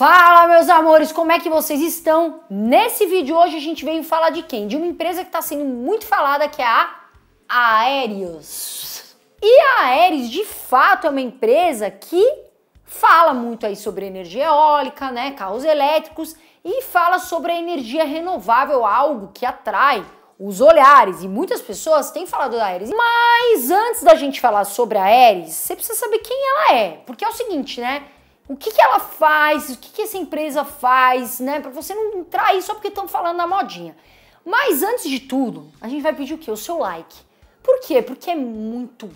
Fala, meus amores, como é que vocês estão? Nesse vídeo hoje a gente veio falar de quem? De uma empresa que está sendo muito falada, que é a Aéreos. E a Aéreos, de fato, é uma empresa que fala muito aí sobre energia eólica, né, carros elétricos e fala sobre a energia renovável, algo que atrai os olhares e muitas pessoas têm falado da Aéreos. Mas antes da gente falar sobre a Aéreos, você precisa saber quem ela é, porque é o seguinte, né? o que, que ela faz, o que, que essa empresa faz, né? Para você não entrar aí só porque estão falando na modinha. Mas antes de tudo, a gente vai pedir o quê? O seu like. Por quê? Porque é muito.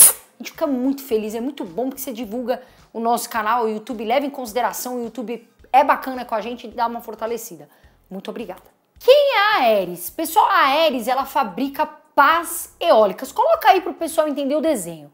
A gente fica muito feliz, é muito bom porque você divulga o nosso canal, o YouTube leva em consideração, o YouTube é bacana com a gente e dá uma fortalecida. Muito obrigada. Quem é a Ares? Pessoal, a Ares ela fabrica pás eólicas. Coloca aí para o pessoal entender o desenho.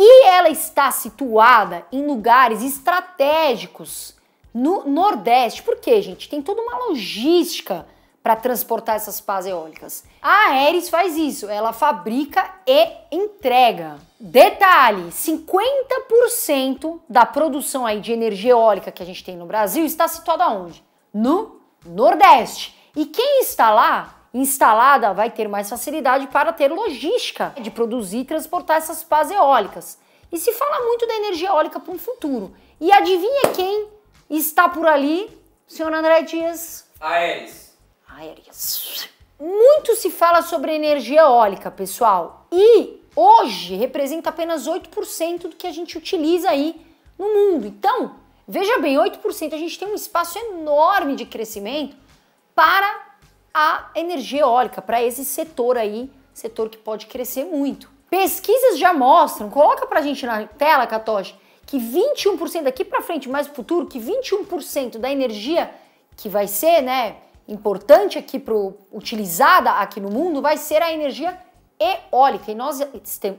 E ela está situada em lugares estratégicos no Nordeste. Por quê, gente? Tem toda uma logística para transportar essas pás eólicas. A Aeres faz isso, ela fabrica e entrega. Detalhe, 50% da produção aí de energia eólica que a gente tem no Brasil está situada onde? No Nordeste. E quem está lá instalada vai ter mais facilidade para ter logística de produzir e transportar essas pás eólicas. E se fala muito da energia eólica para um futuro. E adivinha quem está por ali? Senhor André Dias. Aéreas. Aéreas. Muito se fala sobre energia eólica, pessoal. E hoje representa apenas 8% do que a gente utiliza aí no mundo. Então, veja bem, 8% a gente tem um espaço enorme de crescimento para a energia eólica, para esse setor aí, setor que pode crescer muito. Pesquisas já mostram, coloca para a gente na tela, Katoshi, que 21% daqui para frente, mais futuro, que 21% da energia que vai ser, né, importante aqui pro utilizada aqui no mundo vai ser a energia eólica. E nós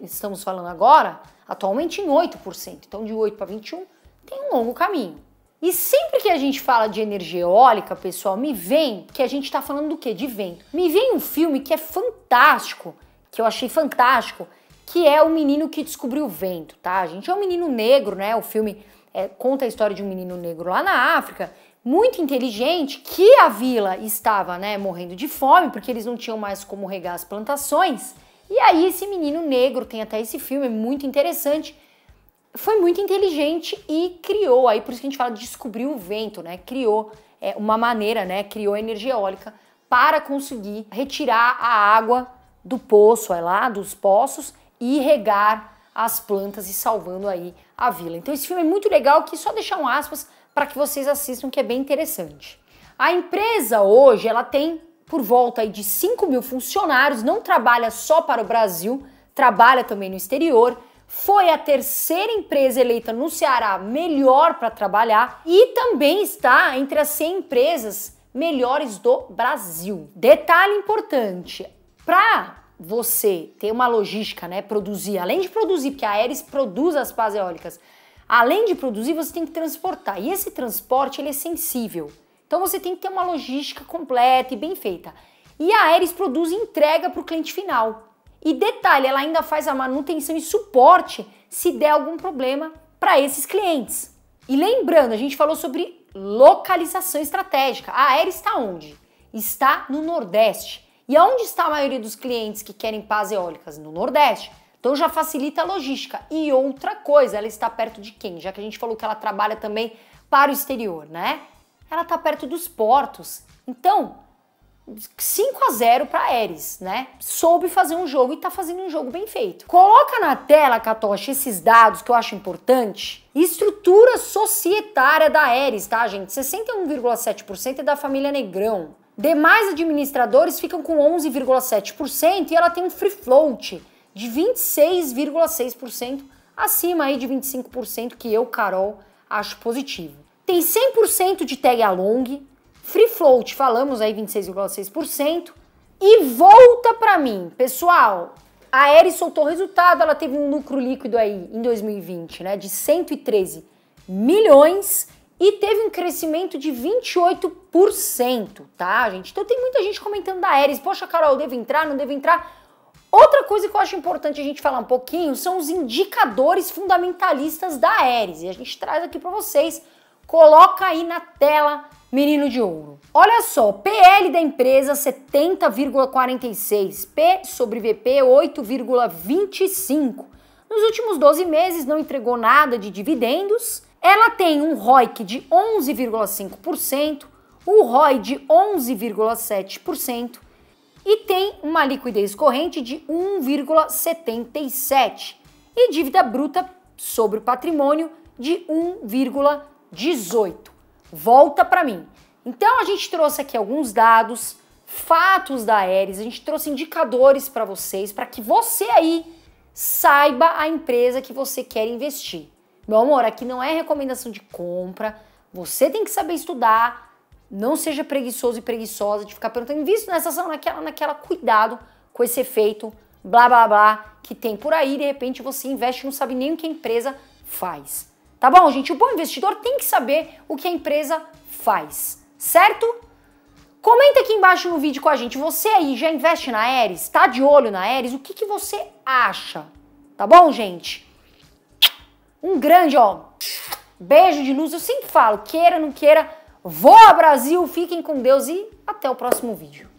estamos falando agora, atualmente em 8%. Então de 8 para 21 tem um longo caminho. E sempre que a gente fala de energia eólica, pessoal, me vem que a gente está falando do quê? De vento. Me vem um filme que é fantástico, que eu achei fantástico, que é O Menino que Descobriu o Vento, tá, A gente? É um menino negro, né? O filme é, conta a história de um menino negro lá na África, muito inteligente, que a vila estava né, morrendo de fome, porque eles não tinham mais como regar as plantações. E aí esse menino negro, tem até esse filme, é muito interessante, foi muito inteligente e criou, aí por isso que a gente fala descobriu o vento, né? Criou é, uma maneira, né? Criou energia eólica para conseguir retirar a água do poço, é lá, dos poços e regar as plantas e salvando aí a vila. Então esse filme é muito legal que só deixar um aspas para que vocês assistam que é bem interessante. A empresa hoje, ela tem por volta aí de 5 mil funcionários, não trabalha só para o Brasil, trabalha também no exterior foi a terceira empresa eleita no Ceará melhor para trabalhar e também está entre as 100 empresas melhores do Brasil. Detalhe importante: para você ter uma logística, né, produzir, além de produzir, porque a Aeres produz as pás eólicas, além de produzir, você tem que transportar. E esse transporte ele é sensível. Então você tem que ter uma logística completa e bem feita. E a Aeres produz e entrega para o cliente final. E detalhe, ela ainda faz a manutenção e suporte se der algum problema para esses clientes. E lembrando, a gente falou sobre localização estratégica. A Aérea está onde? Está no Nordeste. E aonde está a maioria dos clientes que querem pás eólicas? No Nordeste. Então já facilita a logística. E outra coisa, ela está perto de quem? Já que a gente falou que ela trabalha também para o exterior, né? Ela está perto dos portos. Então, 5 a 0 para Ares, né? Soube fazer um jogo e tá fazendo um jogo bem feito. Coloca na tela, Katoshi, esses dados que eu acho importante. Estrutura societária da Ares, tá, gente? 61,7% é da família Negrão. Demais administradores ficam com 11,7% e ela tem um free float de 26,6% acima aí de 25% que eu, Carol, acho positivo. Tem 100% de tag along, Free float, falamos aí 26,6% e volta para mim. Pessoal, a Eri soltou resultado, ela teve um lucro líquido aí em 2020, né, de 113 milhões e teve um crescimento de 28%, tá, gente? Então tem muita gente comentando da Ares, poxa, Carol, devo entrar, não devo entrar? Outra coisa que eu acho importante a gente falar um pouquinho são os indicadores fundamentalistas da Ares, e a gente traz aqui para vocês. Coloca aí na tela Menino de ouro. Olha só, PL da empresa 70,46, P sobre VP 8,25. Nos últimos 12 meses não entregou nada de dividendos. Ela tem um ROIC de 11,5%, o ROI de 11,7% e tem uma liquidez corrente de 1,77 e dívida bruta sobre o patrimônio de 1,18 volta para mim. Então a gente trouxe aqui alguns dados, fatos da Aeres, a gente trouxe indicadores para vocês, para que você aí saiba a empresa que você quer investir. Meu amor, aqui não é recomendação de compra, você tem que saber estudar, não seja preguiçoso e preguiçosa de ficar perguntando, invisto nessa ação, naquela, naquela, cuidado com esse efeito, blá blá blá, que tem por aí, de repente você investe e não sabe nem o que a empresa faz. Tá bom, gente? O bom investidor tem que saber o que a empresa faz, certo? Comenta aqui embaixo no vídeo com a gente. Você aí já investe na Ares? Tá de olho na Ares? O que, que você acha? Tá bom, gente? Um grande, ó, beijo de luz. Eu sempre falo, queira, não queira, voa Brasil, fiquem com Deus e até o próximo vídeo.